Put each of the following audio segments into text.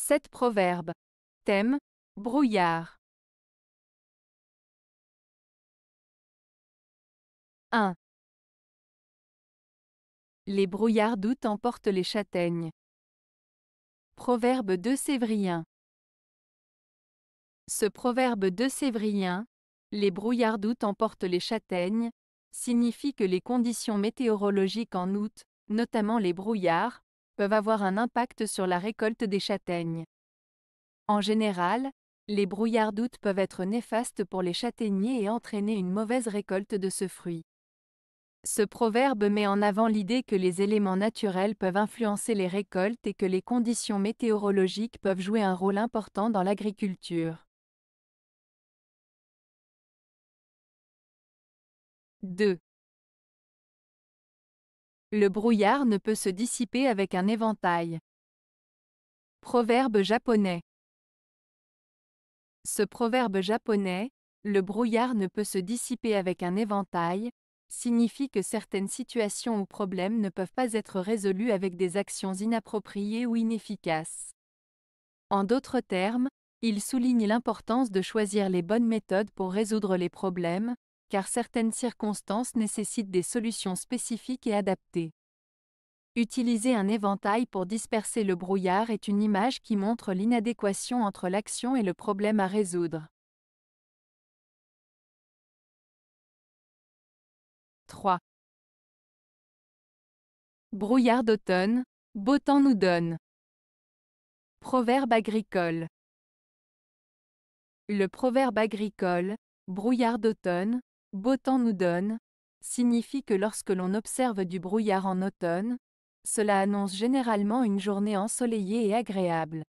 7 proverbes. Thème Brouillard. 1. Les brouillards d'août emportent les châtaignes. Proverbe de Sévrien. Ce proverbe de Sévrien, les brouillards d'août emportent les châtaignes, signifie que les conditions météorologiques en août, notamment les brouillards, peuvent avoir un impact sur la récolte des châtaignes. En général, les brouillards d'août peuvent être néfastes pour les châtaigniers et entraîner une mauvaise récolte de ce fruit. Ce proverbe met en avant l'idée que les éléments naturels peuvent influencer les récoltes et que les conditions météorologiques peuvent jouer un rôle important dans l'agriculture. 2. Le brouillard ne peut se dissiper avec un éventail. Proverbe japonais. Ce proverbe japonais, le brouillard ne peut se dissiper avec un éventail, signifie que certaines situations ou problèmes ne peuvent pas être résolus avec des actions inappropriées ou inefficaces. En d'autres termes, il souligne l'importance de choisir les bonnes méthodes pour résoudre les problèmes, car certaines circonstances nécessitent des solutions spécifiques et adaptées. Utiliser un éventail pour disperser le brouillard est une image qui montre l'inadéquation entre l'action et le problème à résoudre. 3. Brouillard d'automne, beau temps nous donne. Proverbe agricole. Le proverbe agricole, brouillard d'automne, Beau temps nous donne signifie que lorsque l'on observe du brouillard en automne, cela annonce généralement une journée ensoleillée et agréable.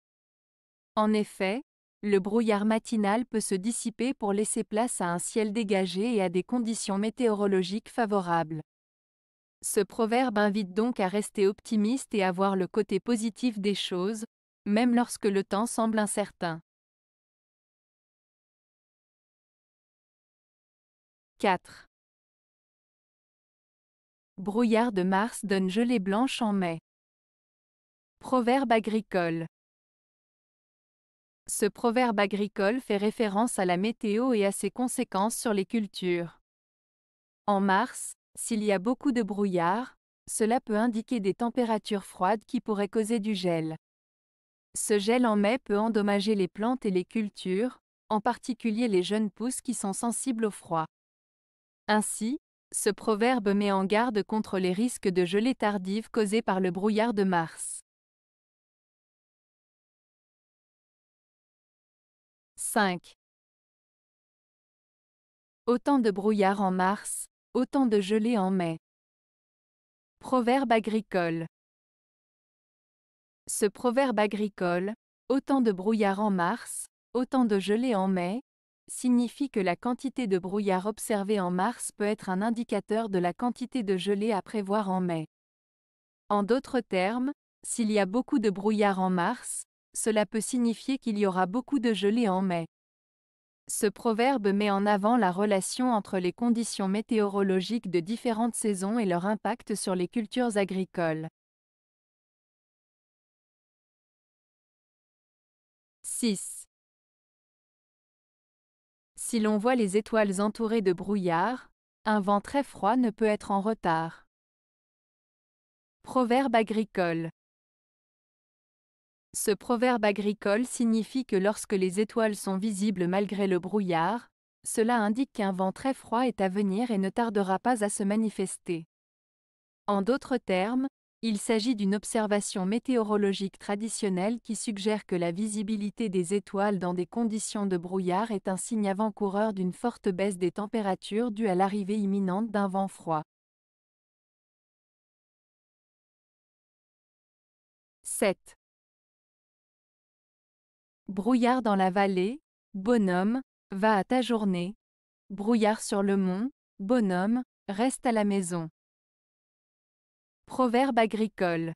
En effet, le brouillard matinal peut se dissiper pour laisser place à un ciel dégagé et à des conditions météorologiques favorables. Ce proverbe invite donc à rester optimiste et à voir le côté positif des choses, même lorsque le temps semble incertain. 4. Brouillard de mars donne gelée blanche en mai. Proverbe agricole. Ce proverbe agricole fait référence à la météo et à ses conséquences sur les cultures. En mars, s'il y a beaucoup de brouillard, cela peut indiquer des températures froides qui pourraient causer du gel. Ce gel en mai peut endommager les plantes et les cultures, en particulier les jeunes pousses qui sont sensibles au froid. Ainsi, ce proverbe met en garde contre les risques de gelée tardive causés par le brouillard de mars. 5. Autant de brouillard en mars, autant de gelée en mai. Proverbe agricole. Ce proverbe agricole, autant de brouillard en mars, autant de gelée en mai, signifie que la quantité de brouillard observée en mars peut être un indicateur de la quantité de gelée à prévoir en mai. En d'autres termes, s'il y a beaucoup de brouillard en mars, cela peut signifier qu'il y aura beaucoup de gelée en mai. Ce proverbe met en avant la relation entre les conditions météorologiques de différentes saisons et leur impact sur les cultures agricoles. 6. Si l'on voit les étoiles entourées de brouillard, un vent très froid ne peut être en retard. Proverbe agricole. Ce proverbe agricole signifie que lorsque les étoiles sont visibles malgré le brouillard, cela indique qu'un vent très froid est à venir et ne tardera pas à se manifester. En d'autres termes, il s'agit d'une observation météorologique traditionnelle qui suggère que la visibilité des étoiles dans des conditions de brouillard est un signe avant-coureur d'une forte baisse des températures due à l'arrivée imminente d'un vent froid. 7. Brouillard dans la vallée, bonhomme, va à ta journée. Brouillard sur le mont, bonhomme, reste à la maison. Proverbe agricole.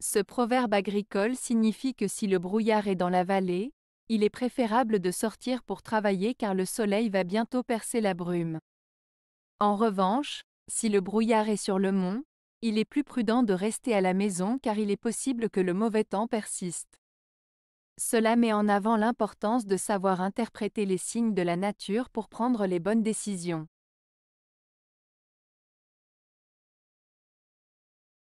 Ce proverbe agricole signifie que si le brouillard est dans la vallée, il est préférable de sortir pour travailler car le soleil va bientôt percer la brume. En revanche, si le brouillard est sur le mont, il est plus prudent de rester à la maison car il est possible que le mauvais temps persiste. Cela met en avant l'importance de savoir interpréter les signes de la nature pour prendre les bonnes décisions.